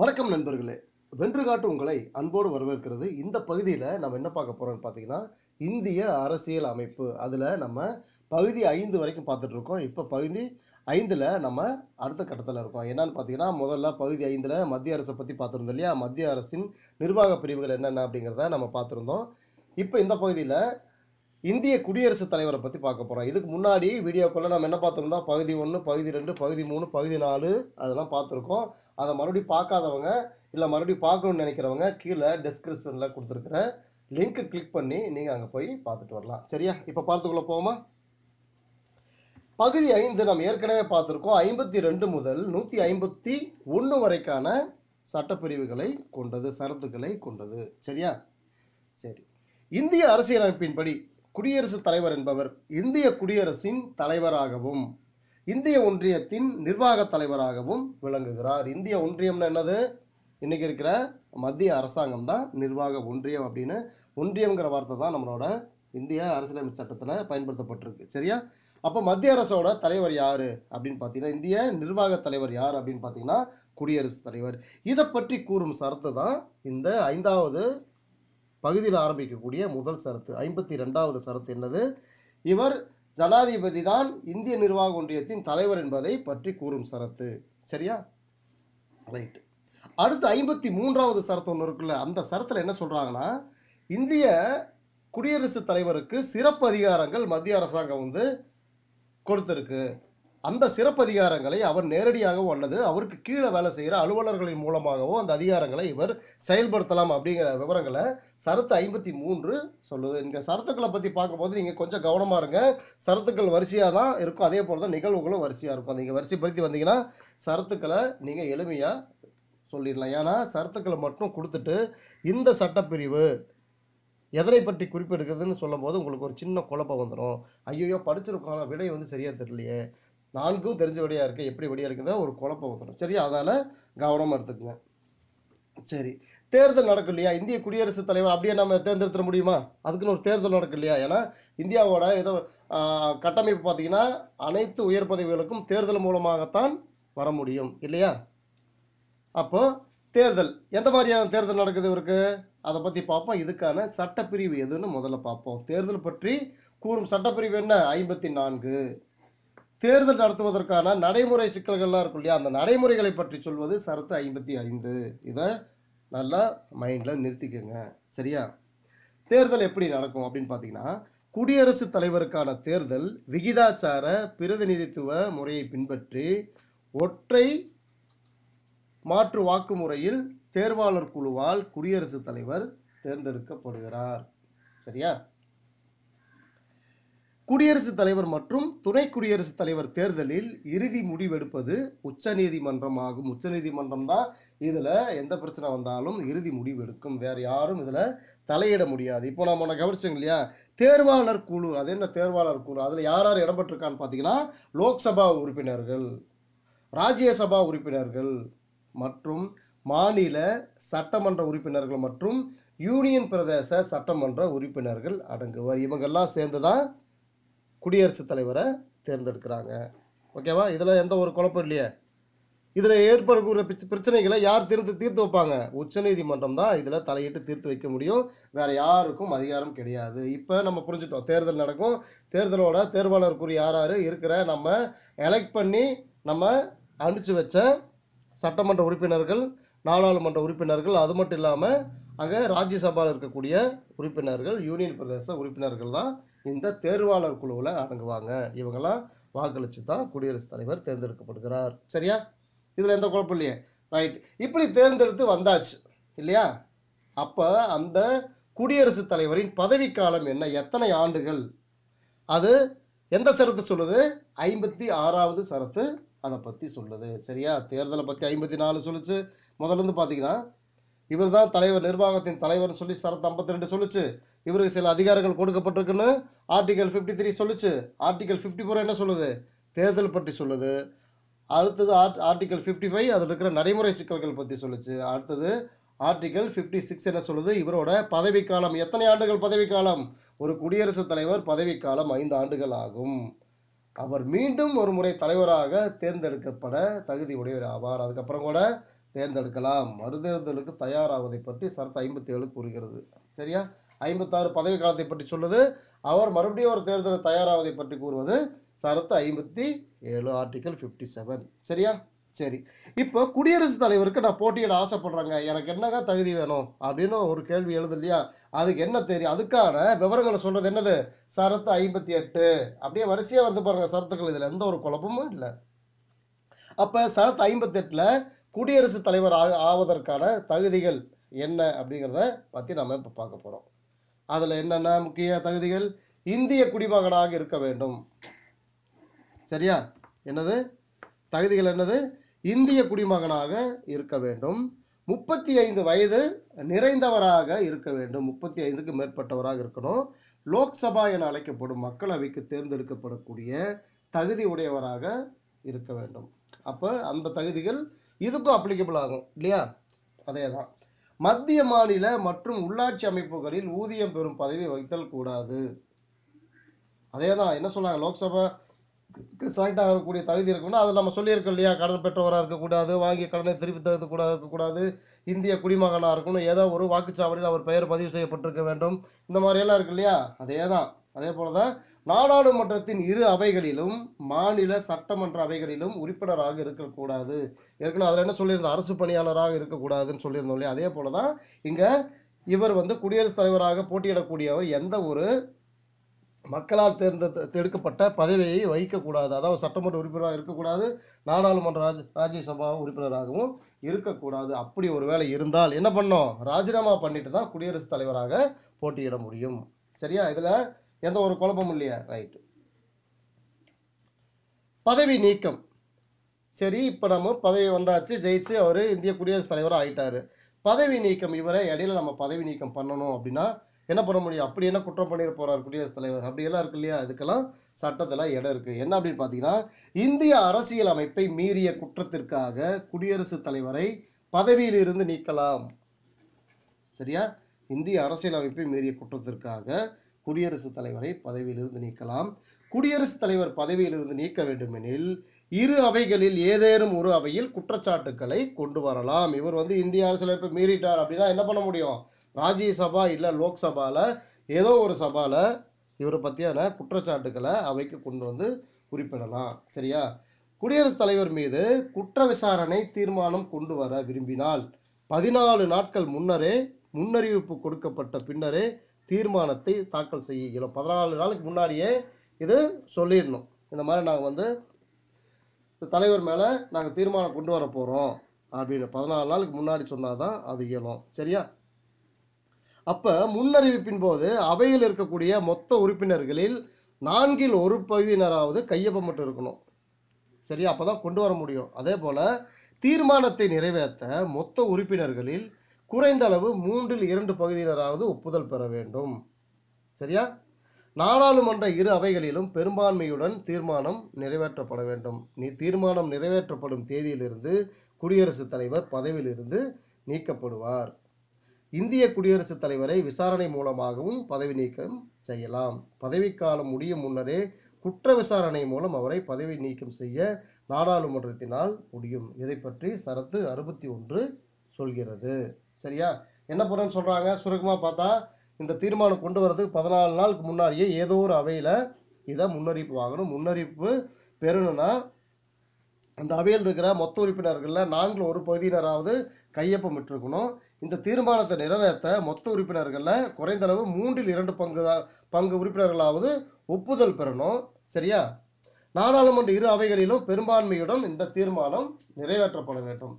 வணக்கம் நண்பர்களே வென்று காட்டு உங்களை அன்போடு வரவேற்கிறது இந்த பகுதியில் நம்ம என்ன பார்க்க போகிறோம்னு பார்த்தீங்கன்னா இந்திய அரசியல் அமைப்பு அதில் நம்ம பகுதி ஐந்து வரைக்கும் பார்த்துட்ருக்கோம் இப்போ பகுதி ஐந்தில் நம்ம அடுத்த கட்டத்தில் இருக்கோம் என்னென்னு பார்த்தீங்கன்னா முதல்ல பகுதி ஐந்தில் மத்திய அரசை பற்றி பார்த்துருந்தோம் இல்லையா மத்திய அரசின் நிர்வாக பிரிவுகள் என்னென்ன அப்படிங்கிறத நம்ம பார்த்துருந்தோம் இப்போ இந்த பகுதியில் இந்திய குடியரசுத் தலைவரை பற்றி பார்க்க போகிறோம் இதுக்கு முன்னாடி வீடியோக்குள்ளே நம்ம என்ன பார்த்துருந்தோம் பகுதி ஒன்று பகுதி ரெண்டு பகுதி மூணு பகுதி நாலு அதெல்லாம் பார்த்துருக்கோம் அதை மறுபடியும் பார்க்காதவங்க இல்லை மறுபடியும் பார்க்கணுன்னு நினைக்கிறவங்க கீழே டிஸ்கிரிப்ஷனில் கொடுத்துருக்குற லிங்க்கு கிளிக் பண்ணி நீங்கள் அங்கே போய் பார்த்துட்டு வரலாம் சரியா இப்போ பார்த்துக்குள்ளே போவோமா பகுதி ஐந்து நம்ம ஏற்கனவே பார்த்துருக்கோம் ஐம்பத்தி ரெண்டு முதல் நூற்றி ஐம்பத்தி ஒன்று வரைக்கான சட்டப்பிரிவுகளை கொண்டது சரத்துக்களை கொண்டது சரியா சரி இந்திய அரசியலமைப்பின்படி குடியரசுத் தலைவர் என்பவர் இந்திய குடியரசின் தலைவராகவும் இந்திய ஒன்றியத்தின் நிர்வாக தலைவராகவும் விளங்குகிறார் இந்திய ஒன்றியம்னா என்னது இன்றைக்கி இருக்கிற மத்திய அரசாங்கம் தான் நிர்வாக ஒன்றியம் அப்படின்னு ஒன்றியம்ங்கிற வார்த்தை தான் நம்மளோட இந்திய அரசியலமைப்பு சட்டத்தில் பயன்படுத்தப்பட்டிருக்கு சரியா அப்போ மத்திய அரசோட தலைவர் யார் அப்படின்னு பார்த்தீங்கன்னா இந்திய நிர்வாக தலைவர் யார் அப்படின்னு பார்த்தீங்கன்னா குடியரசுத் தலைவர் இதை பற்றி கூறும் சரத்து தான் இந்த ஐந்தாவது பகுதியில் ஆரம்பிக்கக்கூடிய முதல் சரத்து ஐம்பத்தி ரெண்டாவது சரத்து என்னது இவர் ஜனாதிபதி தான் இந்திய நிர்வாக ஒன்றியத்தின் தலைவர் என்பதை பற்றி கூறும் சரத்து சரியா ரைட்டு அடுத்து ஐம்பத்தி மூன்றாவது சரத்து ஒன்று இருக்குல்ல அந்த சரத்தில் என்ன சொல்கிறாங்கன்னா இந்திய குடியரசுத் தலைவருக்கு சிறப்பு அதிகாரங்கள் மத்திய அரசாங்கம் வந்து கொடுத்துருக்கு அந்த சிறப்பதிகாரங்களை அவர் நேரடியாகவோ அல்லது அவருக்கு கீழே வேலை செய்கிற அலுவலர்களின் மூலமாகவோ அந்த அதிகாரங்களை இவர் செயல்படுத்தலாம் அப்படிங்கிற விவரங்களை சரத்து ஐம்பத்தி மூன்று சொல்லுது இங்கே சரத்துக்களை பற்றி பார்க்கும்போது நீங்கள் கொஞ்சம் கவனமாக இருங்க சரத்துக்கள் வரிசையாக தான் இருக்கும் அதே போல் தான் நிகழ்வுகளும் வரிசையாக இருக்கும் நீங்கள் வரிசைப்படுத்தி வந்தீங்கன்னா சரத்துக்களை நீங்கள் எளிமையாக சொல்லிடலாம் ஏன்னா சரத்துக்களை மட்டும் கொடுத்துட்டு இந்த சட்டப்பிரிவு எதனை பற்றி குறிப்பிடுகிறதுன்னு சொல்லும்போது உங்களுக்கு ஒரு சின்ன குழப்பம் வந்துடும் ஐயோ படிச்சிருக்கோம் விலை விடை வந்து சரியாக தெரியலையே நான்கும் தெரிஞ்ச வழியாக இருக்குது எப்படி வழியாக இருக்குதோ ஒரு குழப்பம் வந்துடும் சரி அதனால் கவனமாக எடுத்துக்கங்க சரி தேர்தல் நடக்கும் இல்லையா இந்திய குடியரசுத் தலைவர் அப்படியே நம்ம தேர்ந்தெடுத்துட முடியுமா அதுக்குன்னு ஒரு தேர்தல் நடக்கும் இல்லையா ஏன்னா இந்தியாவோட ஏதோ கட்டமைப்பு பார்த்திங்கன்னா அனைத்து உயர் பதவிகளுக்கும் தேர்தல் மூலமாகத்தான் வர முடியும் இல்லையா அப்போது தேர்தல் எந்த மாதிரியான தேர்தல் நடக்குது இவருக்கு அதை பற்றி பார்ப்போம் இதுக்கான சட்டப்பிரிவு எதுன்னு முதல்ல பார்ப்போம் தேர்தல் பற்றி கூறும் சட்டப்பிரிவு என்ன ஐம்பத்தி நான்கு தேர்தல் நடத்துவதற்கான நடைமுறை சிக்கல்கள்லாம் இருக்கும் இல்லையா அந்த நடைமுறைகளை பற்றி சொல்வது சரத்து ஐம்பத்தி ஐந்து இதை நல்லா மைண்டில் நிறுத்திக்கோங்க சரியா தேர்தல் எப்படி நடக்கும் அப்படின்னு பார்த்தீங்கன்னா குடியரசுத் தலைவருக்கான தேர்தல் விகிதாச்சார பிரதிநிதித்துவ முறையை பின்பற்றி ஒற்றை மாற்று வாக்கு முறையில் தேர்வாளர் குழுவால் குடியரசுத் தலைவர் தேர்ந்தெடுக்கப்படுகிறார் சரியா குடியரசுத் தலைவர் மற்றும் துணை குடியரசுத் தலைவர் தேர்தலில் இறுதி முடிவெடுப்பது உச்சநீதிமன்றம் ஆகும் உச்சநீதிமன்றம் தான் இதில் எந்த பிரச்சனை வந்தாலும் இறுதி முடிவெடுக்கும் வேறு யாரும் இதில் தலையிட முடியாது இப்போ நம்ம ஒன்று கவனிச்சோங்க இல்லையா தேர்வாளர் குழு அது என்ன தேர்வாளர் குழு அதில் யார் யார் இடம்பெற்றிருக்கான்னு பார்த்தீங்கன்னா லோக்சபா உறுப்பினர்கள் ராஜ்யசபா உறுப்பினர்கள் மற்றும் மாநில சட்டமன்ற உறுப்பினர்கள் மற்றும் யூனியன் பிரதேச சட்டமன்ற உறுப்பினர்கள் அடங்குவர் இவங்கெல்லாம் சேர்ந்து தான் குடியரசுத் தலைவரை தேர்ந்தெடுக்கிறாங்க ஓகேவா இதில் எந்த ஒரு குழப்பம் இல்லையே இதில் ஏற்படக்கூடிய பிரச்சனைகளை யார் தீர்த்து தீர்த்து வைப்பாங்க உச்சநீதிமன்றம் தான் இதில் தலையிட்டு தீர்த்து வைக்க முடியும் வேறு யாருக்கும் அதிகாரம் கிடையாது இப்போ நம்ம புரிஞ்சுட்டோம் தேர்தல் நடக்கும் தேர்தலோட தேர்வாளருக்குரிய யார் இருக்கிற நம்ம எலெக்ட் பண்ணி நம்ம அனுப்பிச்சு வச்ச சட்டமன்ற உறுப்பினர்கள் நாடாளுமன்ற உறுப்பினர்கள் அது மட்டும் இல்லாமல் அங்கே ராஜ்யசபாவில் இருக்கக்கூடிய உறுப்பினர்கள் யூனியன் பிரதேச உறுப்பினர்கள் தான் இந்த தேர்வாளர் குழுவில் அடங்குவாங்க இவங்கெல்லாம் வாக்களித்து தான் குடியரசுத் தலைவர் தேர்ந்தெடுக்கப்படுகிறார் சரியா இதில் எந்த குழப்பம் இல்லையே ரைட் இப்படி தேர்ந்தெடுத்து வந்தாச்சு இல்லையா அப்போ அந்த குடியரசுத் தலைவரின் பதவிக்காலம் என்ன எத்தனை ஆண்டுகள் அது எந்த சரத்து சொல்லுது ஐம்பத்தி ஆறாவது சரத்து அதை பற்றி சொல்லுது சரியா தேர்தலை பற்றி ஐம்பத்தி நாலு சொல்லிச்சு முதல்ல இருந்து பார்த்தீங்கன்னா இவர் தான் தலைவர் நிர்வாகத்தின் தலைவர்னு சொல்லி சரத்து ஐம்பத்தி ரெண்டு சொல்லிச்சு இவருக்கு சில அதிகாரங்கள் கொடுக்கப்பட்டிருக்குன்னு ஆர்டிகல் ஃபிஃப்டி த்ரீ சொல்லுச்சு ஆர்டிகல் ஃபிஃப்டி ஃபோர் என்ன சொல்லுது தேர்தல் பற்றி சொல்லுது அடுத்தது ஆர்ட் ஆர்டிகல் ஃபிஃப்டி ஃபைவ் அதில் இருக்கிற நடைமுறை சிக்கல்கள் பற்றி சொல்லுச்சு அடுத்தது ஆர்டிகல் ஃபிஃப்டி சிக்ஸ் என்ன சொல்லுது இவரோட பதவிக்காலம் எத்தனை ஆண்டுகள் பதவிக்காலம் ஒரு குடியரசுத் தலைவர் பதவிக்காலம் ஐந்து ஆண்டுகள் ஆகும் அவர் மீண்டும் ஒரு முறை தலைவராக தேர்ந்தெடுக்கப்பட தகுதி உடையவர் ஆவார் அதுக்கப்புறம் கூட தேர்ந்தெடுக்கலாம் மறுதேர்தலுக்கு தயாராவதை பற்றி சரத்து ஐம்பத்தி ஏழு கூறுகிறது சரியா ஐம்பத்தாறு பதவி காலத்தை பற்றி சொல்வது அவர் மறுபடியும் ஒரு தேர்தல் தயாராவதை பற்றி கூறுவது சரத்து ஐம்பத்தி ஏழு ஆர்டிக்கல் ஃபிஃப்டி செவன் சரியா சரி இப்போ குடியரசுத் தலைவருக்கு நான் போட்டியிட ஆசைப்படுறேங்க எனக்கு என்னங்க தகுதி வேணும் அப்படின்னு ஒரு கேள்வி எழுது இல்லையா அதுக்கு என்ன தெரியும் அதுக்கான விவரங்களை சொல்கிறது என்னது சரத்து ஐம்பத்தி எட்டு அப்படியே வரிசையாக வந்து பாருங்கள் சரத்துக்கள் இதில் எந்த ஒரு குழப்பமும் இல்லை அப்போ சரத்து ஐம்பத்தெட்டில் குடியரசுத் தலைவர் ஆவதற்கான தகுதிகள் என்ன அப்படிங்கிறத பற்றி நம்ம இப்போ பார்க்க போகிறோம் அதில் என்னென்ன முக்கிய தகுதிகள் இந்திய குடிமகனாக இருக்க வேண்டும் சரியா என்னது தகுதிகள் என்னது இந்திய குடிமகனாக இருக்க வேண்டும் முப்பத்தி ஐந்து வயது நிறைந்தவராக இருக்க வேண்டும் முப்பத்தி ஐந்துக்கு மேற்பட்டவராக இருக்கணும் லோக்சபா என அழைக்கப்படும் மக்களவைக்கு தேர்ந்தெடுக்கப்படக்கூடிய தகுதி உடையவராக இருக்க வேண்டும் அப்போ அந்த தகுதிகள் இதுக்கும் அப்ளிகபிள் ஆகும் இல்லையா அதே தான் மத்திய மாநில மற்றும் உள்ளாட்சி அமைப்புகளில் ஊதியம் பெறும் பதவி வகித்தல் கூடாது அதே தான் என்ன சொல்கிறாங்க லோக்சபா செலக்ட் ஆகக்கூடிய தகுதி இருக்குன்னா அதை நம்ம சொல்லியிருக்கோம் இல்லையா கடன் பெற்றவராக இருக்கக்கூடாது வாங்கிய கடனை திருப்பி கூட இருக்கக்கூடாது இந்திய குடிமகனாக இருக்கணும் ஏதோ ஒரு வாக்குச்சாவடியில் அவர் பெயர் பதிவு செய்யப்பட்டிருக்க வேண்டும் இந்த மாதிரியெல்லாம் இருக்கு இல்லையா அதே தான் அதே போல் தான் நாடாளுமன்றத்தின் இரு அவைகளிலும் மாநில சட்டமன்ற அவைகளிலும் உறுப்பினராக இருக்கக்கூடாது ஏற்கனவே அதில் என்ன சொல்லியிருந்தோம் அரசு பணியாளராக இருக்கக்கூடாதுன்னு சொல்லியிருந்தோம் இல்லையா அதே போல் தான் இங்கே இவர் வந்து குடியரசுத் தலைவராக போட்டியிடக்கூடியவர் எந்த ஒரு மக்களால் தேர்ந்த எடுக்கப்பட்ட பதவியை வகிக்கக்கூடாது அதாவது சட்டமன்ற உறுப்பினராக இருக்கக்கூடாது நாடாளுமன்ற ராஜ் ராஜ்யசபா உறுப்பினராகவும் இருக்கக்கூடாது அப்படி ஒரு வேலை இருந்தால் என்ன பண்ணோம் ராஜினாமா பண்ணிட்டு தான் குடியரசுத் தலைவராக போட்டியிட முடியும் சரியா இதில் எந்த ஒரு குழப்பமும் இல்லையா ரைட்டு பதவி நீக்கம் சரி இப்போ நம்ம பதவி வந்தாச்சு ஜெயிச்சு அவர் இந்திய குடியரசுத் தலைவராக ஆகிட்டார் பதவி நீக்கம் இவரை இடையில நம்ம பதவி நீக்கம் பண்ணணும் அப்படின்னா என்ன பண்ண முடியும் அப்படி என்ன குற்றம் பண்ணிட போகிறார் குடியரசுத் தலைவர் அப்படியெல்லாம் இருக்கு இல்லையா அதுக்கெல்லாம் சட்டத்தில் இடம் இருக்குது என்ன அப்படின்னு பார்த்தீங்கன்னா இந்திய அரசியல் அமைப்பை மீறிய குற்றத்திற்காக குடியரசுத் தலைவரை பதவியிலிருந்து நீக்கலாம் சரியா இந்திய அரசியல் அமைப்பை மீறிய குற்றத்திற்காக குடியரசுத் தலைவரை பதவியிலிருந்து நீக்கலாம் குடியரசுத் தலைவர் பதவியிலிருந்து நீக்க வேண்டுமெனில் இரு அவைகளில் ஏதேனும் ஒரு அவையில் குற்றச்சாட்டுக்களை கொண்டு வரலாம் இவர் வந்து இந்திய அரசியலமைப்பை மீறிட்டார் அப்படின்னா என்ன பண்ண முடியும் ராஜ்யசபா இல்லை லோக்சபாவில் ஏதோ ஒரு சபாவில் இவரை பற்றியான குற்றச்சாட்டுக்களை அவைக்கு கொண்டு வந்து குறிப்பிடலாம் சரியா குடியரசுத் தலைவர் மீது குற்ற விசாரணை தீர்மானம் கொண்டு வர விரும்பினால் பதினாலு நாட்கள் முன்னரே முன்னறிவிப்பு கொடுக்கப்பட்ட பின்னரே தீர்மானத்தை தாக்கல் செய்ய பதினாலு நாளுக்கு முன்னாடியே இது சொல்லிடணும் இந்த மாதிரி நாங்கள் வந்து தலைவர் மேலே நாங்கள் தீர்மானம் கொண்டு வர போகிறோம் அப்படின்னு பதினாலு நாளுக்கு முன்னாடி சொன்னால் தான் அது இயலும் சரியா அப்போ முன்னறிவிப்பின் போது அவையில் இருக்கக்கூடிய மொத்த உறுப்பினர்களில் நான்கில் ஒரு பகுதியினராவது கையொப்பமிட்டு இருக்கணும் சரியா அப்போ தான் கொண்டு வர முடியும் அதே போல் தீர்மானத்தை நிறைவேற்ற மொத்த உறுப்பினர்களில் குறைந்த அளவு மூன்றில் இரண்டு பகுதியினராவது ஒப்புதல் பெற வேண்டும் சரியா நாடாளுமன்ற இரு அவைகளிலும் பெரும்பான்மையுடன் தீர்மானம் நிறைவேற்றப்பட வேண்டும் நீ தீர்மானம் நிறைவேற்றப்படும் தேதியிலிருந்து குடியரசுத் தலைவர் பதவியிலிருந்து நீக்கப்படுவார் இந்திய குடியரசுத் தலைவரை விசாரணை மூலமாகவும் பதவி நீக்கம் செய்யலாம் பதவிக்காலம் முடியும் முன்னரே குற்ற விசாரணை மூலம் அவரை பதவி நீக்கம் செய்ய நாடாளுமன்றத்தினால் முடியும் இதை பற்றி சரத்து அறுபத்தி ஒன்று சொல்கிறது சரியா என்ன பண்ணுறேன்னு சொல்கிறாங்க சுருக்கமாக பார்த்தா இந்த தீர்மானம் கொண்டு வரதுக்கு பதினாலு நாளுக்கு முன்னாடியே ஏதோ ஒரு அவையில் இதை முன்னறிவிப்பு வாங்கணும் முன்னறிவிப்பு பெறணும்னா அந்த அவையில் இருக்கிற மொத்த உறுப்பினர்களில் நான்கில் ஒரு பகுதியினராவது கையொப்பம் விட்டுருக்கணும் இந்த தீர்மானத்தை நிறைவேற்ற மொத்த உறுப்பினர்களில் குறைந்தளவு மூன்றில் இரண்டு பங்கு பங்கு உறுப்பினர்களாவது ஒப்புதல் பெறணும் சரியா நாடாளுமன்ற இரு அவைகளிலும் பெரும்பான்மையுடன் இந்த தீர்மானம் நிறைவேற்றப்பட வேண்டும்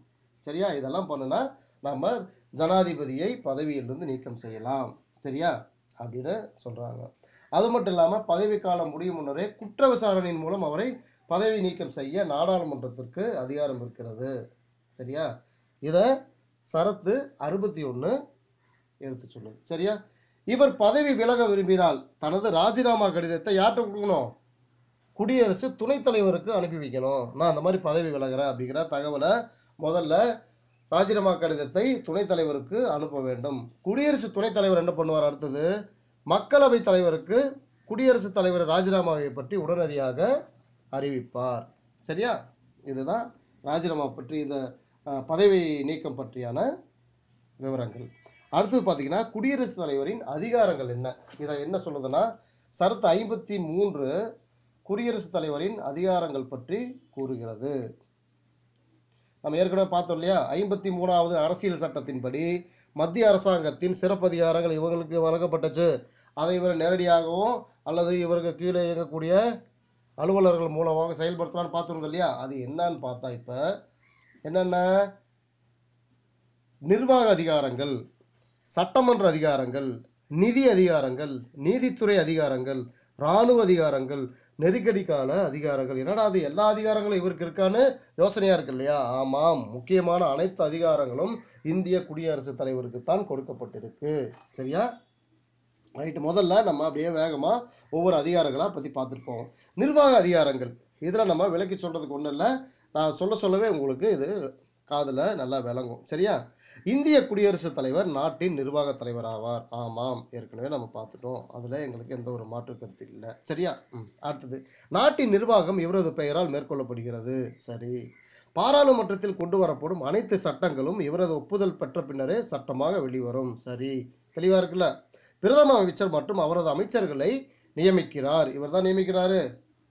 சரியா இதெல்லாம் பண்ணுனா நம்ம ஜனாதிபதியை பதவியிலிருந்து நீக்கம் செய்யலாம் சரியா அப்படின்னு சொல்கிறாங்க அது மட்டும் இல்லாமல் பதவிக்காலம் முடியும் முன்னரே குற்ற விசாரணையின் மூலம் அவரை பதவி நீக்கம் செய்ய நாடாளுமன்றத்திற்கு அதிகாரம் இருக்கிறது சரியா இதை சரத்து அறுபத்தி ஒன்று எடுத்து சொல்லுது சரியா இவர் பதவி விலக விரும்பினால் தனது ராஜினாமா கடிதத்தை யார்கிட்ட கொடுக்கணும் குடியரசு துணைத் தலைவருக்கு அனுப்பி வைக்கணும் நான் அந்த மாதிரி பதவி விலகிறேன் அப்படிங்கிற தகவலை முதல்ல ராஜினாமா கடிதத்தை துணைத் தலைவருக்கு அனுப்ப வேண்டும் குடியரசு துணைத் தலைவர் என்ன பண்ணுவார் அடுத்தது மக்களவைத் தலைவருக்கு குடியரசுத் தலைவர் ராஜினாமாவை பற்றி உடனடியாக அறிவிப்பார் சரியா இதுதான் ராஜினாமா பற்றி இந்த பதவி நீக்கம் பற்றியான விவரங்கள் அடுத்தது பார்த்தீங்கன்னா குடியரசுத் தலைவரின் அதிகாரங்கள் என்ன இதை என்ன சொல்லுதுன்னா சரத்து ஐம்பத்தி மூன்று குடியரசுத் தலைவரின் அதிகாரங்கள் பற்றி கூறுகிறது நம்ம ஏற்கனவே பார்த்தோம் இல்லையா ஐம்பத்தி மூணாவது அரசியல் சட்டத்தின்படி மத்திய அரசாங்கத்தின் சிறப்பதிகாரங்கள் இவங்களுக்கு வழங்கப்பட்டுச்சு அதை இவர் நேரடியாகவும் அல்லது இவருக்கு கீழே இயங்கக்கூடிய அலுவலர்கள் மூலமாக செயல்படுத்தலான்னு பார்த்துருந்தோம் இல்லையா அது என்னன்னு பார்த்தா இப்போ என்னென்ன நிர்வாக அதிகாரங்கள் சட்டமன்ற அதிகாரங்கள் நிதி அதிகாரங்கள் நீதித்துறை அதிகாரங்கள் இராணுவ அதிகாரங்கள் நெருக்கடிக்கான அதிகாரங்கள் என்னடா அது எல்லா அதிகாரங்களும் இவருக்கு இருக்கான்னு யோசனையாக இருக்கு இல்லையா ஆமாம் முக்கியமான அனைத்து அதிகாரங்களும் இந்திய குடியரசுத் தலைவருக்கு தான் கொடுக்கப்பட்டிருக்கு சரியா ரைட்டு முதல்ல நம்ம அப்படியே வேகமாக ஒவ்வொரு அதிகாரங்களாக பற்றி பார்த்துருப்போம் நிர்வாக அதிகாரங்கள் இதில் நம்ம விலக்கி சொல்கிறதுக்கு ஒன்றும் இல்லை நான் சொல்ல சொல்லவே உங்களுக்கு இது காதில் நல்லா விளங்கும் சரியா இந்திய குடியரசுத் தலைவர் நாட்டின் நிர்வாக தலைவர் ஆவார் ஆமாம் ஏற்கனவே நம்ம பார்த்துட்டோம் அதில் எங்களுக்கு எந்த ஒரு மாற்று கருத்து இல்லை சரியா அடுத்தது நாட்டின் நிர்வாகம் இவரது பெயரால் மேற்கொள்ளப்படுகிறது சரி பாராளுமன்றத்தில் கொண்டு வரப்படும் அனைத்து சட்டங்களும் இவரது ஒப்புதல் பெற்ற பின்னரே சட்டமாக வெளிவரும் சரி தெளிவாக இருக்குல்ல பிரதம அமைச்சர் மற்றும் அவரது அமைச்சர்களை நியமிக்கிறார் இவர் தான் நியமிக்கிறாரு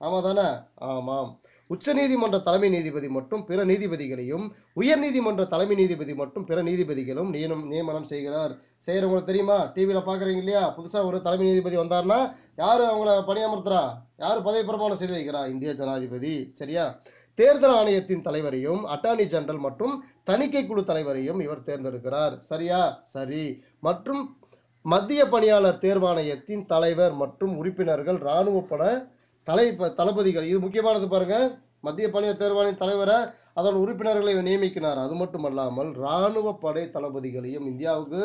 ஆமாம் தானே ஆமாம் உச்சநீதிமன்ற தலைமை நீதிபதி மற்றும் பிற நீதிபதிகளையும் உயர் நீதிமன்ற தலைமை நீதிபதி மற்றும் பிற நீதிபதிகளும் நியமனம் நியமனம் செய்கிறார் செய்கிறவங்களுக்கு தெரியுமா டிவியில் பார்க்குறீங்க இல்லையா புதுசாக ஒரு தலைமை நீதிபதி வந்தார்னா யார் அவங்கள பணியமர்த்துறா யார் பதவி பிரமாணம் செய்து வைக்கிறா இந்திய ஜனாதிபதி சரியா தேர்தல் ஆணையத்தின் தலைவரையும் அட்டார்னி ஜெனரல் மற்றும் தணிக்கை குழு தலைவரையும் இவர் தேர்ந்தெடுக்கிறார் சரியா சரி மற்றும் மத்திய பணியாளர் தேர்வாணையத்தின் தலைவர் மற்றும் உறுப்பினர்கள் இராணுவப்பட தலை தளபதிகள் இது முக்கியமானது பாருங்கள் மத்திய பணிய தேர்வாணைய தலைவரை அதன் உறுப்பினர்களை நியமிக்கினார் அது மட்டுமல்லாமல் இராணுவ படை தளபதிகளையும் இந்தியாவுக்கு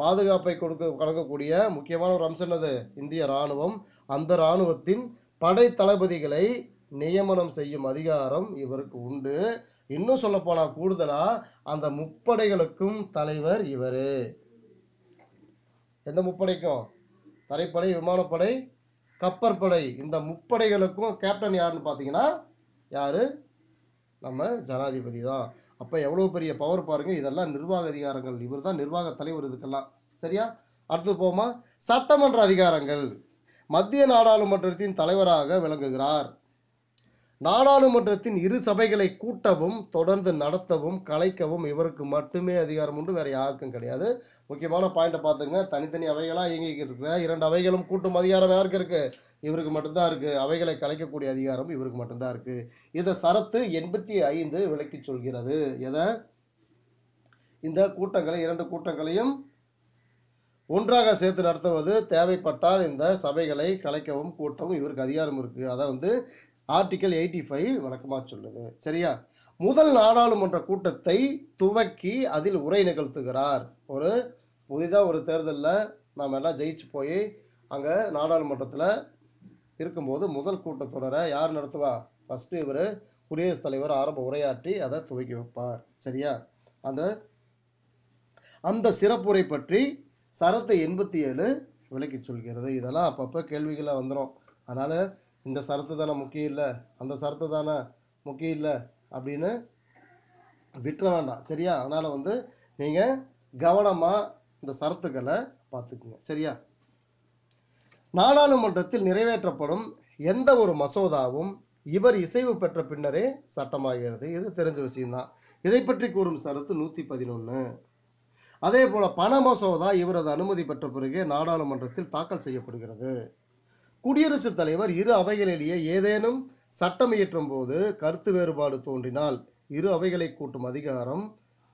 பாதுகாப்பை கொடுக்க வழங்கக்கூடிய முக்கியமான ஒரு அம்சம் என்னது இந்திய இராணுவம் அந்த இராணுவத்தின் படை தளபதிகளை நியமனம் செய்யும் அதிகாரம் இவருக்கு உண்டு இன்னும் சொல்லப்போனால் கூடுதலாக அந்த முப்படைகளுக்கும் தலைவர் இவர் எந்த முப்படைக்கும் தரைப்படை விமானப்படை கப்பற்படை இந்த முப்படைகளுக்கும் கேப்டன் யாருன்னு பார்த்தீங்கன்னா யார் நம்ம ஜனாதிபதி தான் அப்போ எவ்வளோ பெரிய பவர் பாருங்கள் இதெல்லாம் நிர்வாக அதிகாரங்கள் இவர் தான் நிர்வாக தலைவர் இதுக்கெல்லாம் சரியா அடுத்து போமா சட்டமன்ற அதிகாரங்கள் மத்திய நாடாளுமன்றத்தின் தலைவராக விளங்குகிறார் நாடாளுமன்றத்தின் இரு சபைகளை கூட்டவும் தொடர்ந்து நடத்தவும் கலைக்கவும் இவருக்கு மட்டுமே அதிகாரம் உண்டு வேறு யாருக்கும் கிடையாது முக்கியமான பாயிண்ட்டை பார்த்துங்க தனித்தனி அவைகளாக இயங்கிக்கிட்டு இருக்கிற இரண்டு அவைகளும் கூட்டும் அதிகாரம் யாருக்கு இருக்குது இவருக்கு மட்டும்தான் இருக்குது அவைகளை கலைக்கக்கூடிய அதிகாரம் இவருக்கு மட்டும்தான் இருக்குது இதை சரத்து எண்பத்தி ஐந்து விளக்கி சொல்கிறது எதை இந்த கூட்டங்களை இரண்டு கூட்டங்களையும் ஒன்றாக சேர்த்து நடத்துவது தேவைப்பட்டால் இந்த சபைகளை கலைக்கவும் கூட்டவும் இவருக்கு அதிகாரம் இருக்குது அதை வந்து ஆர்டிக்கல் எயிட்டி ஃபைவ் வழக்கமாக சொல்லுது சரியா முதல் நாடாளுமன்ற கூட்டத்தை துவக்கி அதில் உரை நிகழ்த்துகிறார் ஒரு புதிதாக ஒரு தேர்தலில் நாம் எல்லாம் ஜெயிச்சு போய் அங்கே நாடாளுமன்றத்தில் இருக்கும்போது முதல் கூட்டத்தொடரை யார் நடத்துவா ஃபஸ்ட்டு இவர் குடியரசுத் தலைவர் ஆரம்ப உரையாற்றி அதை துவக்கி வைப்பார் சரியா அந்த அந்த சிறப்புரை பற்றி சரத்து எண்பத்தி ஏழு விளக்கி சொல்கிறது இதெல்லாம் அப்பப்போ கேள்விகளாக வந்துடும் அதனால் இந்த சரத்து தானே முக்கியம் இல்லை அந்த சரத்து தானே முக்கியம் இல்லை அப்படின்னு விட்டுற வேண்டாம் சரியா அதனால் வந்து நீங்கள் கவனமாக இந்த சரத்துக்களை பார்த்துக்குங்க சரியா நாடாளுமன்றத்தில் நிறைவேற்றப்படும் எந்த ஒரு மசோதாவும் இவர் இசைவு பெற்ற பின்னரே சட்டமாகிறது இது தெரிஞ்ச விஷயம்தான் இதை பற்றி கூறும் சரத்து நூற்றி பதினொன்று அதே போல் பண மசோதா இவரது அனுமதி பெற்ற பிறகே நாடாளுமன்றத்தில் தாக்கல் செய்யப்படுகிறது குடியரசுத் தலைவர் இரு அவைகளிலேயே ஏதேனும் சட்டம் இயற்றும் போது கருத்து வேறுபாடு தோன்றினால் இரு அவைகளை கூட்டும் அதிகாரம்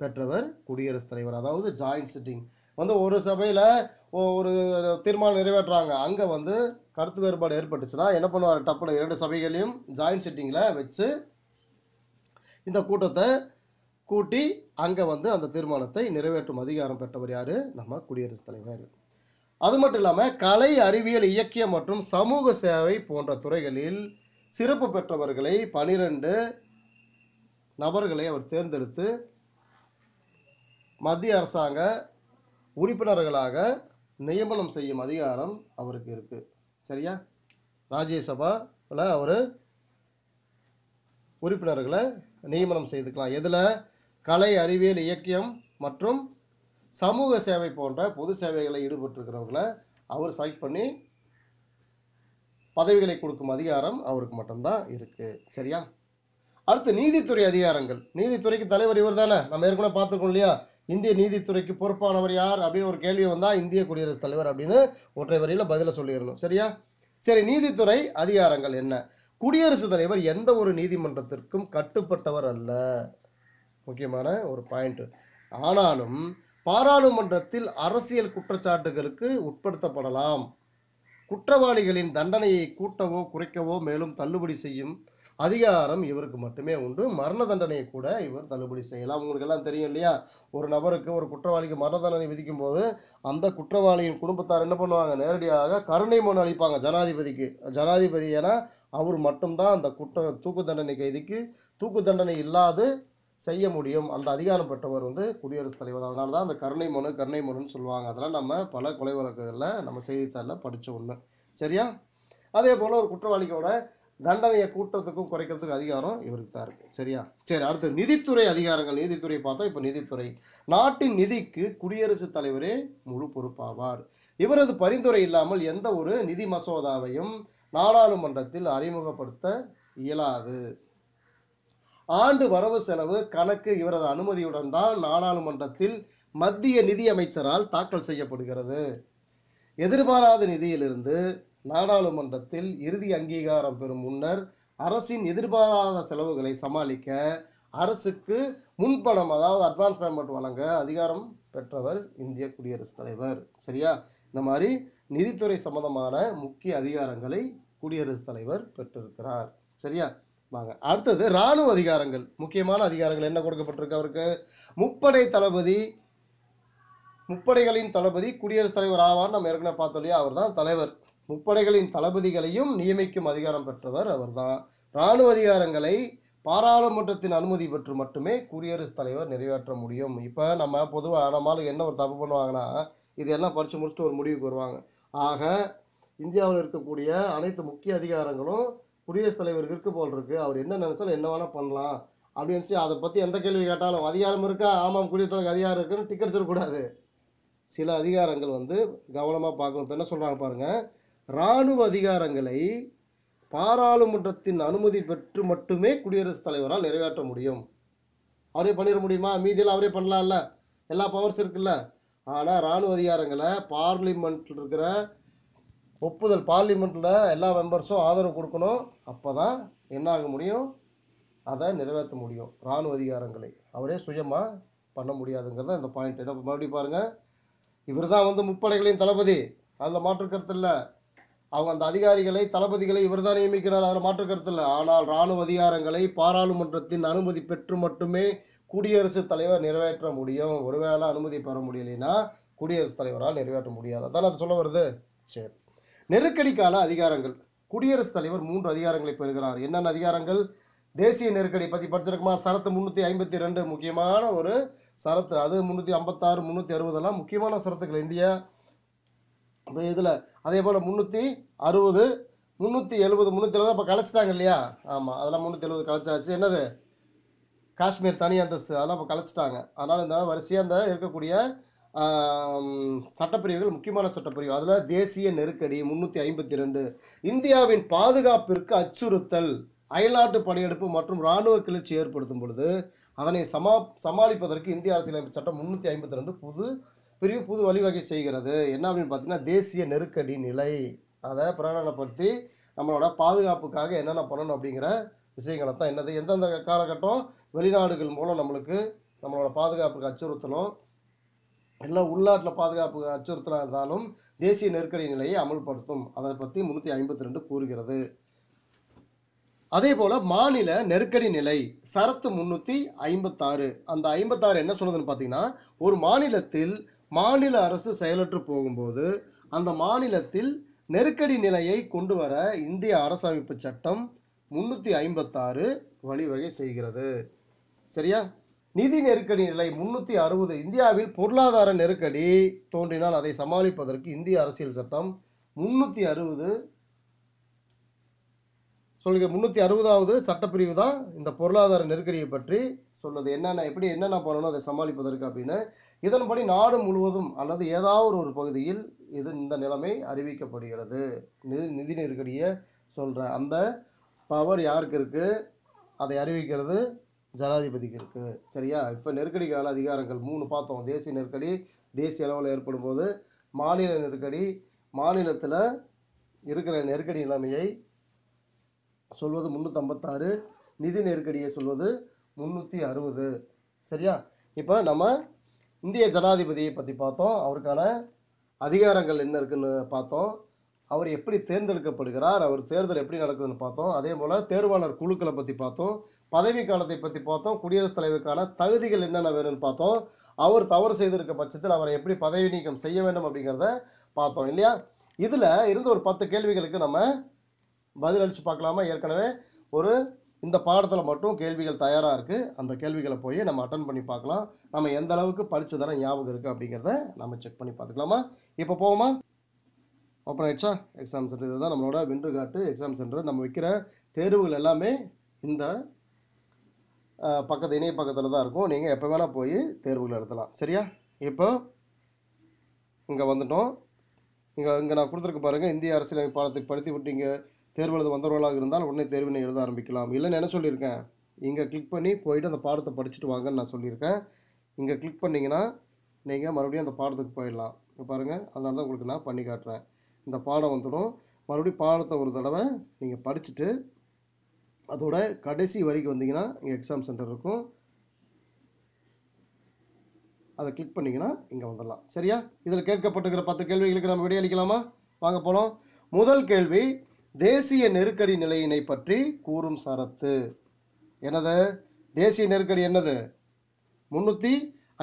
பெற்றவர் குடியரசுத் தலைவர் அதாவது ஜாயின் சிட்டிங் வந்து ஒரு சபையில் ஒரு தீர்மானம் நிறைவேற்றுறாங்க அங்கே வந்து கருத்து வேறுபாடு ஏற்பட்டுச்சுன்னா என்ன பண்ணுவார் டப்புனு இரண்டு சபைகளையும் ஜாயின்ட் சிட்டிங்கில் வச்சு இந்த கூட்டத்தை கூட்டி அங்கே வந்து அந்த தீர்மானத்தை நிறைவேற்றும் அதிகாரம் பெற்றவர் யார் நம்ம குடியரசுத் தலைவர் அது மட்டும் இல்லாமல் கலை அறிவியல் இயக்கியம் மற்றும் சமூக சேவை போன்ற துறைகளில் சிறப்பு பெற்றவர்களை பனிரெண்டு நபர்களை அவர் தேர்ந்தெடுத்து மத்திய அரசாங்க உறுப்பினர்களாக நியமனம் செய்யும் அதிகாரம் அவருக்கு இருக்குது சரியா ராஜ்யசபாவில் அவர் உறுப்பினர்களை நியமனம் செய்துக்கலாம் எதில் கலை அறிவியல் இயக்கியம் மற்றும் சமூக சேவை போன்ற பொது சேவைகளை ஈடுபட்டிருக்கிறவர்களை அவர் செலக்ட் பண்ணி பதவிகளை கொடுக்கும் அதிகாரம் அவருக்கு மட்டும்தான் இருக்குது சரியா அடுத்து நீதித்துறை அதிகாரங்கள் நீதித்துறைக்கு தலைவர் இவர் தானே நம்ம ஏற்கனவே பார்த்துருக்கோம் இல்லையா இந்திய நீதித்துறைக்கு பொறுப்பானவர் யார் அப்படின்னு ஒரு கேள்வி வந்தால் இந்திய குடியரசுத் தலைவர் அப்படின்னு ஒற்றை வரியில் பதிலை சொல்லிடணும் சரியா சரி நீதித்துறை அதிகாரங்கள் என்ன குடியரசுத் தலைவர் எந்த ஒரு நீதிமன்றத்திற்கும் கட்டுப்பட்டவர் அல்ல முக்கியமான ஒரு பாயிண்ட்டு ஆனாலும் பாராளுமன்றத்தில் அரசியல் குற்றச்சாட்டுகளுக்கு உட்படுத்தப்படலாம் குற்றவாளிகளின் தண்டனையை கூட்டவோ குறைக்கவோ மேலும் தள்ளுபடி செய்யும் அதிகாரம் இவருக்கு மட்டுமே உண்டு மரண தண்டனையை கூட இவர் தள்ளுபடி செய்யலாம் உங்களுக்கு எல்லாம் தெரியும் இல்லையா ஒரு நபருக்கு ஒரு குற்றவாளிக்கு மரண தண்டனை விதிக்கும் போது அந்த குற்றவாளியின் குடும்பத்தார் என்ன பண்ணுவாங்க நேரடியாக கருணை மனு அளிப்பாங்க ஜனாதிபதிக்கு ஜனாதிபதி ஏன்னா அவர் மட்டும்தான் அந்த குற்ற தூக்கு தண்டனை கைதிக்கு தூக்கு தண்டனை இல்லாது செய்ய முடியும் அந்த அதிகாரம் பெற்றவர் வந்து குடியரசுத் தலைவர் அதனால தான் அந்த கருணை மனு கருணை மனுன்னு சொல்லுவாங்க அதெல்லாம் நம்ம பல கொலை வழக்குகளில் நம்ம செய்தித்தாளில் படித்த ஒன்று சரியா அதே போல் ஒரு குற்றவாளிகளோட தண்டனையை கூட்டுறதுக்கும் குறைக்கிறதுக்கும் அதிகாரம் இவருக்கு தான் இருக்குது சரியா சரி அடுத்து நிதித்துறை அதிகாரங்கள் நீதித்துறை பார்த்தோம் இப்போ நிதித்துறை நாட்டின் நிதிக்கு குடியரசுத் தலைவரே முழு பொறுப்பாவார் இவரது பரிந்துரை இல்லாமல் எந்த ஒரு நிதி மசோதாவையும் நாடாளுமன்றத்தில் அறிமுகப்படுத்த இயலாது ஆண்டு வரவு செலவு கணக்கு இவரது அனுமதியுடன் தான் நாடாளுமன்றத்தில் மத்திய நிதியமைச்சரால் தாக்கல் செய்யப்படுகிறது எதிர்பாராத நிதியிலிருந்து நாடாளுமன்றத்தில் இறுதி அங்கீகாரம் பெறும் முன்னர் அரசின் எதிர்பாராத செலவுகளை சமாளிக்க அரசுக்கு முன்பணம் அதாவது அட்வான்ஸ் பேமெண்ட் வழங்க அதிகாரம் பெற்றவர் இந்திய குடியரசுத் தலைவர் சரியா இந்த மாதிரி நிதித்துறை சம்பந்தமான முக்கிய அதிகாரங்களை குடியரசுத் தலைவர் பெற்றிருக்கிறார் சரியா வாங்க அடுத்தது இராணுவ அதிகாரங்கள் முக்கியமான அதிகாரங்கள் என்ன கொடுக்கப்பட்டிருக்கு அவருக்கு முப்படை தளபதி முப்படைகளின் தளபதி குடியரசுத் தலைவர் ஆவார் நம்ம ஏற்கனவே பார்த்தோம் இல்லையா அவர் தான் தலைவர் முப்படைகளின் தளபதிகளையும் நியமிக்கும் அதிகாரம் பெற்றவர் அவர் தான் இராணுவ அதிகாரங்களை பாராளுமன்றத்தின் அனுமதி பெற்று மட்டுமே குடியரசுத் தலைவர் நிறைவேற்ற முடியும் இப்போ நம்ம பொதுவாக நம்மளால் என்ன ஒரு தப்பு பண்ணுவாங்கன்னா இதெல்லாம் படித்து முடிச்சுட்டு ஒரு முடிவுக்கு வருவாங்க ஆக இந்தியாவில் இருக்கக்கூடிய அனைத்து முக்கிய அதிகாரங்களும் குடியரசுத் தலைவர் இருக்கு போல் இருக்குது அவர் என்ன நினச்சாலும் என்ன வேணால் பண்ணலாம் அப்படின்னு சொல்லி அதை பற்றி எந்த கேள்வி கேட்டாலும் அதிகாரம் இருக்கா ஆமாம் குடியரசுத் தலைவர் அதிகாரம் இருக்குன்னு டிக்கெட்ச்சிடக்கூடாது சில அதிகாரங்கள் வந்து கவனமாக பார்க்கணும் இப்போ என்ன சொல்கிறாங்க பாருங்கள் இராணுவ அதிகாரங்களை பாராளுமன்றத்தின் அனுமதி பெற்று மட்டுமே குடியரசுத் தலைவரால் நிறைவேற்ற முடியும் அவரே பண்ணிட முடியுமா மீதியெல்லாம் அவரே பண்ணலாம்ல எல்லா பவர்ஸ் இருக்குல்ல ஆனால் இராணுவ அதிகாரங்களை பார்லிமெண்ட்டில் இருக்கிற ஒப்புதல் பார்லிமெண்ட்டில் எல்லா மெம்பர்ஸும் ஆதரவு கொடுக்கணும் அப்போ தான் என்ன ஆக முடியும் அதை நிறைவேற்ற முடியும் இராணுவ அதிகாரங்களை அவரே சுயமாக பண்ண முடியாதுங்கிறத இந்த பாயிண்ட் என்ன மறுபடியும் பாருங்கள் இவர் தான் வந்து முப்படைகளின் தளபதி அதில் மாற்றுக்கருத்து இல்லை அவங்க அந்த அதிகாரிகளை தளபதிகளை இவர் தான் நியமிக்கிறார் அதில் மாற்றுக்கருத்து இல்லை ஆனால் இராணுவ அதிகாரங்களை பாராளுமன்றத்தின் அனுமதி பெற்று மட்டுமே குடியரசுத் தலைவர் நிறைவேற்ற முடியும் ஒருவேளை அனுமதி பெற முடியலைன்னா குடியரசுத் தலைவரால் நிறைவேற்ற முடியாது அதான் அது சொல்ல வருது சரி நெருக்கடிக்கான அதிகாரங்கள் குடியரசுத் தலைவர் மூன்று அதிகாரங்களை பெறுகிறார் என்னென்ன அதிகாரங்கள் தேசிய நெருக்கடி பற்றி படிச்சிருக்குமா சரத்து முன்னூற்றி ஐம்பத்தி ரெண்டு முக்கியமான ஒரு சரத்து அது முந்நூற்றி ஐம்பத்தாறு முந்நூற்றி அறுபதெல்லாம் முக்கியமான சரத்துக்கள் இந்தியா இதில் அதே போல் முந்நூற்றி அறுபது முந்நூற்றி எழுபது முந்நூற்றி எழுபது அப்போ கலைச்சிட்டாங்க இல்லையா ஆமாம் அதெல்லாம் முந்நூற்றி எழுபது கலைச்சாச்சு என்னது காஷ்மீர் தனி அந்தஸ்து அதெல்லாம் இப்போ கலைச்சிட்டாங்க அதனால் இந்த வரிசையாக இந்த இருக்கக்கூடிய சட்டப்பிரிவுகள் முக்கியமான சட்டப்பிரிவு அதில் தேசிய நெருக்கடி முந்நூற்றி ஐம்பத்தி ரெண்டு இந்தியாவின் பாதுகாப்பிற்கு அச்சுறுத்தல் அயல்நாட்டு படையெடுப்பு மற்றும் இராணுவ கிளர்ச்சி ஏற்படுத்தும் பொழுது அதனை சமா சமாளிப்பதற்கு இந்திய அரசியலமைப்பு சட்டம் முந்நூற்றி ஐம்பத்தி ரெண்டு புது பிரிவு புது வழிவகை செய்கிறது என்ன அப்படின்னு பார்த்தீங்கன்னா தேசிய நெருக்கடி நிலை அதை பிரகடனப்படுத்தி நம்மளோட பாதுகாப்புக்காக என்னென்ன பண்ணணும் அப்படிங்கிற விஷயங்களை தான் என்னது எந்தெந்த காலகட்டம் வெளிநாடுகள் மூலம் நம்மளுக்கு நம்மளோட பாதுகாப்புக்கு அச்சுறுத்தலும் இல்லை உள்நாட்டில் பாதுகாப்பு அச்சுறுத்தலாக இருந்தாலும் தேசிய நெருக்கடி நிலையை அமல்படுத்தும் அதை பற்றி முந்நூற்றி ஐம்பத்தி ரெண்டு கூறுகிறது அதே போல் மாநில நெருக்கடி நிலை சரத்து முந்நூற்றி ஐம்பத்தாறு அந்த ஐம்பத்தாறு என்ன சொல்லுதுன்னு பார்த்தீங்கன்னா ஒரு மாநிலத்தில் மாநில அரசு செயலற்று போகும்போது அந்த மாநிலத்தில் நெருக்கடி நிலையை கொண்டு வர இந்திய அரசமைப்பு சட்டம் முந்நூற்றி ஐம்பத்தாறு வழிவகை செய்கிறது சரியா நிதி நெருக்கடி நிலை முன்னூற்றி அறுபது இந்தியாவில் பொருளாதார நெருக்கடி தோன்றினால் அதை சமாளிப்பதற்கு இந்திய அரசியல் சட்டம் முன்னூற்றி அறுபது சொல்கிற முந்நூற்றி அறுபதாவது சட்டப்பிரிவு தான் இந்த பொருளாதார நெருக்கடியை பற்றி சொல்வது என்னென்ன எப்படி என்னென்ன பண்ணணும் அதை சமாளிப்பதற்கு அப்படின்னு இதன்படி நாடு முழுவதும் அல்லது ஏதாவது ஒரு பகுதியில் இது இந்த நிலைமை அறிவிக்கப்படுகிறது நிதி நிதி நெருக்கடியை சொல்கிறேன் அந்த பவர் யாருக்கு இருக்குது அதை அறிவிக்கிறது ஜனாதிபதிக்கு இருக்குது சரியா இப்போ நெருக்கடி கால அதிகாரங்கள் மூணு பார்த்தோம் தேசிய நெருக்கடி தேசிய அளவில் ஏற்படும் போது மாநில நெருக்கடி மாநிலத்தில் இருக்கிற நெருக்கடி நிலைமையை சொல்வது முந்நூற்றம்பத்தாறு நிதி நெருக்கடியை சொல்வது முந்நூற்றி அறுபது சரியா இப்போ நம்ம இந்திய ஜனாதிபதியை பற்றி பார்த்தோம் அவருக்கான அதிகாரங்கள் என்ன இருக்குன்னு பார்த்தோம் அவர் எப்படி தேர்ந்தெடுக்கப்படுகிறார் அவர் தேர்தல் எப்படி நடக்குதுன்னு பார்த்தோம் அதே போல் தேர்வாளர் குழுக்களை பற்றி பார்த்தோம் பதவி காலத்தை பற்றி பார்த்தோம் குடியரசுத் தலைவருக்கான தகுதிகள் என்னென்ன வேணும்னு பார்த்தோம் அவர் தவறு செய்திருக்க பட்சத்தில் அவரை எப்படி பதவி நீக்கம் செய்ய வேண்டும் அப்படிங்கிறத பார்த்தோம் இல்லையா இதில் இருந்து ஒரு பத்து கேள்விகளுக்கு நம்ம பதிலளித்து பார்க்கலாமா ஏற்கனவே ஒரு இந்த பாடத்தில் மட்டும் கேள்விகள் தயாராக இருக்குது அந்த கேள்விகளை போய் நம்ம அட்டன் பண்ணி பார்க்கலாம் நம்ம எந்த அளவுக்கு படித்ததெல்லாம் ஞாபகம் இருக்குது அப்படிங்கிறத நம்ம செக் பண்ணி பார்த்துக்கலாமா இப்போ போவோமா ஓப்பன் ஆகிடுச்சா எக்ஸாம் சென்டர் இதுதான் நம்மளோட வின்று காட்டு எக்ஸாம் சென்டர் நம்ம வைக்கிற தேர்வுகள் எல்லாமே இந்த பக்கத்து இணைய பக்கத்தில் தான் இருக்கும் நீங்கள் எப்போ வேணால் போய் தேர்வுகள் எடுத்தலாம் சரியா இப்போ இங்கே வந்துட்டோம் இங்கே இங்கே நான் கொடுத்துருக்க பாருங்கள் இந்திய அரசியலமைப்பு பாடத்தை படுத்தி விட்டு இங்கே தேர்வு எழுத வந்தவர்களாக இருந்தால் உடனே தேர்வினை எழுத ஆரம்பிக்கலாம் இல்லைன்னு என்ன சொல்லியிருக்கேன் இங்கே கிளிக் பண்ணி போயிட்டு அந்த பாடத்தை படிச்சுட்டு வாங்கன்னு நான் சொல்லியிருக்கேன் இங்கே கிளிக் பண்ணிங்கன்னா நீங்கள் மறுபடியும் அந்த பாடத்துக்கு போயிடலாம் பாருங்கள் அதனால தான் உங்களுக்கு நான் பண்ணி காட்டுறேன் இந்த பாடம் வந்துடும் மறுபடியும் பாடத்தை ஒரு தடவை நீங்கள் படிச்சுட்டு அதோட கடைசி வரைக்கும் வந்தீங்கன்னா இங்கே எக்ஸாம் சென்டர் இருக்கும் அதை கிளிக் பண்ணிங்கன்னா இங்கே வந்துடலாம் சரியா இதில் கேட்கப்பட்டிருக்கிற பத்து கேள்விகளுக்கு நம்ம விடையளிக்கலாமா வாங்க போகலாம் முதல் கேள்வி தேசிய நெருக்கடி நிலையினை பற்றி கூறும் சரத்து என்னது தேசிய நெருக்கடி என்னது முந்நூற்றி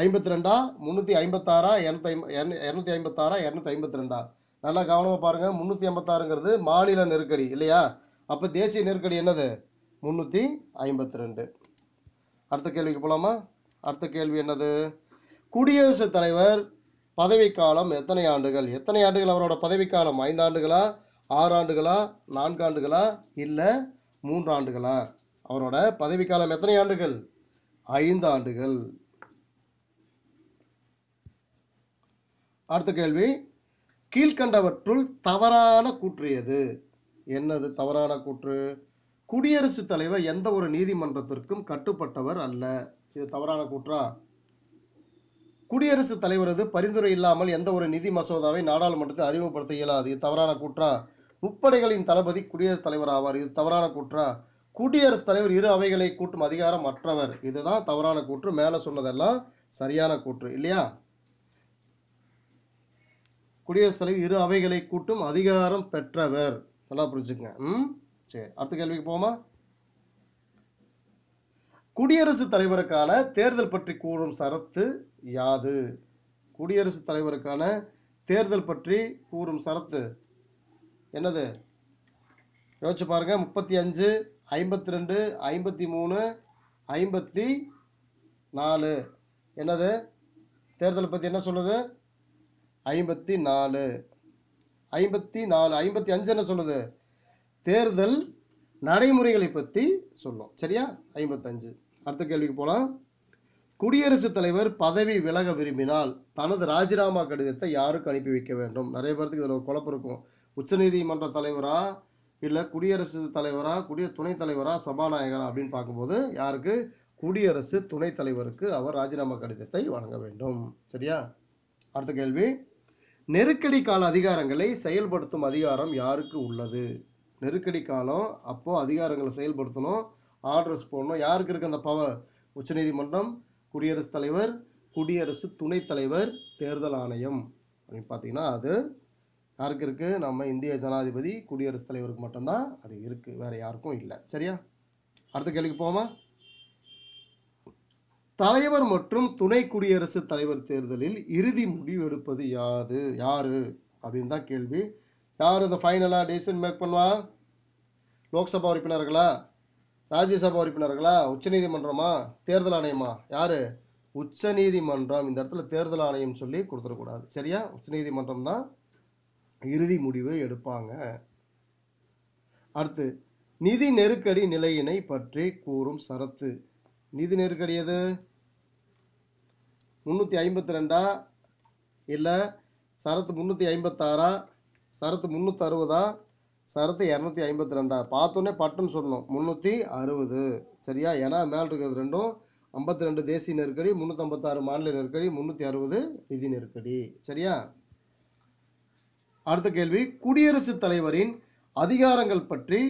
ஐம்பத்தி ரெண்டா முந்நூற்றி ஐம்பத்தாறா இரநூத்தி ஐம்ப இரநூத்தி ஐம்பத்தாறா இரநூத்தி ஐம்பத்தி ரெண்டா நல்லா கவனமாக பாருங்கள் முந்நூற்றி ஐம்பத்தாறுங்கிறது மாநில நெருக்கடி இல்லையா அப்போ தேசிய நெருக்கடி என்னது முந்நூற்றி ஐம்பத்தி ரெண்டு அடுத்த கேள்விக்கு போகலாமா அடுத்த கேள்வி என்னது குடியரசுத் தலைவர் பதவிக்காலம் எத்தனை ஆண்டுகள் எத்தனை ஆண்டுகள் அவரோட பதவிக்காலம் ஆண்டுகளா ஆறு ஆண்டுகளா ஆண்டுகளா இல்லை மூன்று ஆண்டுகளா அவரோட பதவிக்காலம் எத்தனை ஆண்டுகள் ஐந்து ஆண்டுகள் அடுத்த கேள்வி கீழ்கண்டவற்றுள் தவறான கூற்று எது என்னது தவறான கூற்று குடியரசுத் தலைவர் எந்த ஒரு நீதிமன்றத்திற்கும் கட்டுப்பட்டவர் அல்ல இது தவறான கூற்றா குடியரசுத் தலைவரது பரிந்துரை இல்லாமல் எந்த ஒரு நிதி மசோதாவை நாடாளுமன்றத்தை அறிமுகப்படுத்த இயலாது இது தவறான கூற்றா முப்படைகளின் தளபதி குடியரசுத் தலைவர் ஆவார் இது தவறான கூற்றா குடியரசுத் தலைவர் இரு அவைகளை கூட்டும் அதிகாரம் அற்றவர் இதுதான் தவறான கூற்று மேலே சொன்னதெல்லாம் சரியான கூற்று இல்லையா குடியரசுத் தலைவர் இரு அவைகளை கூட்டும் அதிகாரம் பெற்றவர் நல்லா புரிஞ்சுக்கங்க ம் சரி அடுத்த கேள்விக்கு போமா குடியரசுத் தலைவருக்கான தேர்தல் பற்றி கூறும் சரத்து யாது குடியரசுத் தலைவருக்கான தேர்தல் பற்றி கூறும் சரத்து என்னது யோசிச்சு பாருங்கள் முப்பத்தி அஞ்சு ஐம்பத்தி ரெண்டு ஐம்பத்தி மூணு ஐம்பத்தி நாலு என்னது தேர்தல் பற்றி என்ன சொல்லுது ஐம்பத்தி நாலு ஐம்பத்தி நாலு ஐம்பத்தி அஞ்சு என்ன சொல்லுது தேர்தல் நடைமுறைகளை பற்றி சொல்லும் சரியா ஐம்பத்தஞ்சு அடுத்த கேள்விக்கு போகலாம் குடியரசுத் தலைவர் பதவி விலக விரும்பினால் தனது ராஜினாமா கடிதத்தை யாருக்கு அனுப்பி வைக்க வேண்டும் நிறைய பேர்த்துக்கு இதில் ஒரு குழப்பம் இருக்கும் உச்சநீதிமன்ற தலைவரா இல்லை குடியரசு தலைவரா குடிய துணைத் தலைவரா சபாநாயகரா அப்படின்னு பார்க்கும்போது யாருக்கு குடியரசு துணைத் தலைவருக்கு அவர் ராஜினாமா கடிதத்தை வழங்க வேண்டும் சரியா அடுத்த கேள்வி நெருக்கடி கால அதிகாரங்களை செயல்படுத்தும் அதிகாரம் யாருக்கு உள்ளது நெருக்கடி காலம் அப்போது அதிகாரங்களை செயல்படுத்தணும் ஆர்டர்ஸ் போடணும் யாருக்கு இருக்குது அந்த பவர் உச்சநீதிமன்றம் குடியரசுத் தலைவர் குடியரசு துணைத் தலைவர் தேர்தல் ஆணையம் அப்படின்னு பார்த்தீங்கன்னா அது யாருக்கு இருக்குது நம்ம இந்திய ஜனாதிபதி குடியரசுத் தலைவருக்கு மட்டும்தான் அது இருக்குது வேறு யாருக்கும் இல்லை சரியா அடுத்த கேள்விக்கு போவோமா தலைவர் மற்றும் துணை குடியரசுத் தலைவர் தேர்தலில் இறுதி முடிவு எடுப்பது யாது யாரு அப்படின்னு தான் கேள்வி யார் இந்த ஃபைனலாக டெசிஷன் மேக் பண்ணுவா லோக்சபா உறுப்பினர்களா ராஜ்யசபா உறுப்பினர்களா உச்சநீதிமன்றமா தேர்தல் ஆணையமா யார் உச்சநீதிமன்றம் இந்த இடத்துல தேர்தல் ஆணையம் சொல்லி கொடுத்துடக்கூடாது சரியா உச்சநீதிமன்றம் தான் இறுதி முடிவை எடுப்பாங்க அடுத்து நிதி நெருக்கடி நிலையினை பற்றி கூறும் சரத்து நிதி நெருக்கடி எது முந்நூற்றி ஐம்பத்தி ரெண்டா இல்லை சரத்து முந்நூற்றி ஐம்பத்தாறா சரத்து முந்நூற்றி அறுபதா சரத்து இரநூத்தி ஐம்பத்தி ரெண்டா பார்த்தோன்னே பட்டுன்னு சொல்லணும் முந்நூற்றி அறுபது சரியா ஏன்னா மேல் இருக்கிறது ரெண்டும் ஐம்பத்தி ரெண்டு தேசிய நெருக்கடி முந்நூற்றம்பத்தாறு மாநில நெருக்கடி முந்நூற்றி அறுபது நிதி நெருக்கடி சரியா அடுத்த கேள்வி குடியரசுத் தலைவரின் அதிகாரங்கள் பற்றி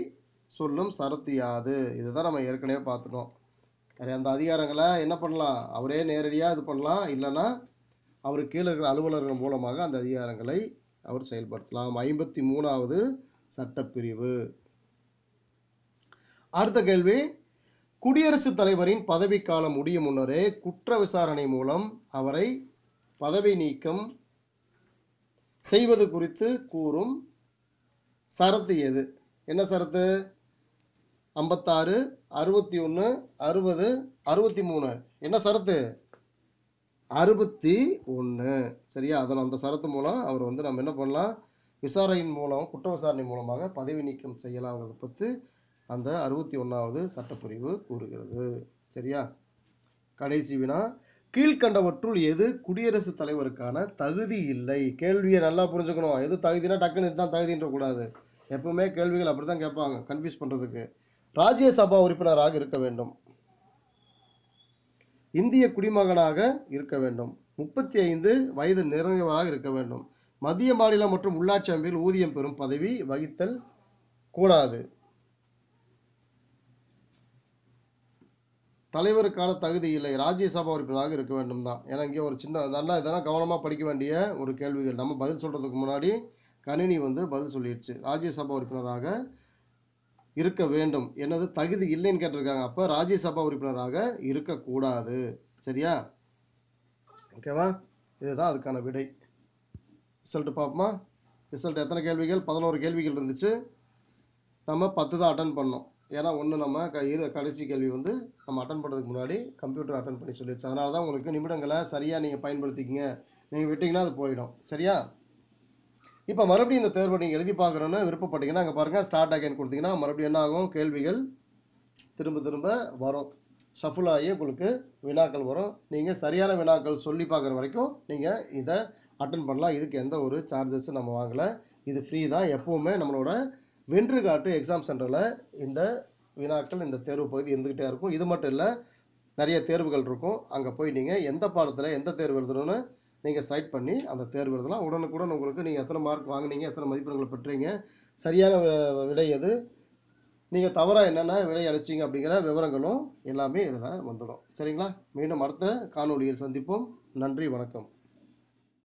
சொல்லும் சரத்து யாது இதுதான் நம்ம ஏற்கனவே பார்த்துட்டோம் அந்த அதிகாரங்களை என்ன பண்ணலாம் அவரே நேரடியாக இது பண்ணலாம் இல்லைன்னா அவர் கீழே இருக்கிற அலுவலர்கள் மூலமாக அந்த அதிகாரங்களை அவர் செயல்படுத்தலாம் ஐம்பத்தி மூணாவது சட்டப்பிரிவு அடுத்த கேள்வி குடியரசுத் தலைவரின் காலம் முடியும் முன்னரே குற்ற விசாரணை மூலம் அவரை பதவி நீக்கம் செய்வது குறித்து கூறும் சரத்து எது என்ன சரத்து ஐம்பத்தாறு அறுபத்தி ஒன்று அறுபது அறுபத்தி மூணு என்ன சரத்து அறுபத்தி ஒன்று சரியா அதில் அந்த சரத்து மூலம் அவர் வந்து நம்ம என்ன பண்ணலாம் விசாரணையின் மூலம் குற்ற விசாரணை மூலமாக பதவி நீக்கம் செய்யலாங்கிறத பற்றி அந்த அறுபத்தி ஒன்றாவது சட்டப்பிரிவு கூறுகிறது சரியா கடைசி வினா கீழ்கண்டவற்றுள் எது குடியரசுத் தலைவருக்கான தகுதி இல்லை கேள்வியை நல்லா புரிஞ்சுக்கணும் எது தகுதினா டக்குன்னு இதுதான் தகுதின்ற கூடாது எப்பவுமே கேள்விகள் அப்படி தான் கேட்பாங்க கன்ஃபியூஸ் பண்ணுறதுக்கு ராஜ்யசபா உறுப்பினராக இருக்க வேண்டும் இந்திய குடிமகனாக இருக்க வேண்டும் முப்பத்தி ஐந்து வயது நிறைந்தவராக இருக்க வேண்டும் மத்திய மாநிலம் மற்றும் உள்ளாட்சி அமைப்பில் ஊதியம் பெறும் பதவி வகித்தல் கூடாது தலைவருக்கான தகுதி இல்லை ராஜ்யசபா உறுப்பினராக இருக்க வேண்டும் தான் ஏன்னா இங்கே ஒரு சின்ன நல்லா இதெல்லாம் கவனமாக படிக்க வேண்டிய ஒரு கேள்விகள் நம்ம பதில் சொல்கிறதுக்கு முன்னாடி கணினி வந்து பதில் சொல்லிடுச்சு ராஜ்யசபா உறுப்பினராக இருக்க வேண்டும் எனது தகுதி இல்லைன்னு கேட்டிருக்காங்க அப்போ ராஜ்யசபா உறுப்பினராக இருக்கக்கூடாது சரியா ஓகேவா இதுதான் அதுக்கான விடை ரிசல்ட்டு பார்ப்போமா ரிசல்ட் எத்தனை கேள்விகள் பதினோரு கேள்விகள் இருந்துச்சு நம்ம பத்து தான் அட்டன் பண்ணோம் ஏன்னா ஒன்று நம்ம க இரு கடைசி கேள்வி வந்து நம்ம அட்டன் பண்ணுறதுக்கு முன்னாடி கம்ப்யூட்டர் அட்டன் பண்ணி சொல்லிடுச்சு அதனால தான் உங்களுக்கு நிமிடங்களை சரியாக நீங்கள் பயன்படுத்திக்கிங்க நீங்கள் விட்டிங்கன்னா அது போயிடும் சரியா இப்போ மறுபடியும் இந்த தேர்வு நீங்கள் எழுதி பார்க்குறோன்னு விருப்பப்பட்டீங்கன்னா அங்கே பாருங்கள் ஸ்டார்ட் அகைன் கொடுத்தீங்கன்னா மறுபடியும் என்ன ஆகும் கேள்விகள் திரும்ப திரும்ப வரும் ஷஃபுல் ஆகி உங்களுக்கு வினாக்கள் வரும் நீங்கள் சரியான வினாக்கள் சொல்லி பார்க்குற வரைக்கும் நீங்கள் இதை அட்டன் பண்ணலாம் இதுக்கு எந்த ஒரு சார்ஜஸும் நம்ம வாங்கலை இது ஃப்ரீ தான் எப்போவுமே நம்மளோட வென்று காட்டு எக்ஸாம் சென்டரில் இந்த வினாக்கள் இந்த தேர்வு பகுதி இருந்துக்கிட்டே இருக்கும் இது மட்டும் இல்லை நிறைய தேர்வுகள் இருக்கும் அங்கே போய் நீங்கள் எந்த பாடத்தில் எந்த தேர்வு எழுதணும்னு நீங்கள் சைட் பண்ணி அந்த தேர்வு எழுதலாம் உடனுக்குடன் உங்களுக்கு நீங்கள் எத்தனை மார்க் வாங்கினீங்க எத்தனை மதிப்பெண்களை பெற்றீங்க சரியான விடை எது நீங்கள் தவறாக என்னென்ன விடை அழைச்சிங்க அப்படிங்கிற விவரங்களும் எல்லாமே இதில் வந்துடும் சரிங்களா மீண்டும் அடுத்த காணொலியில் சந்திப்போம் நன்றி வணக்கம்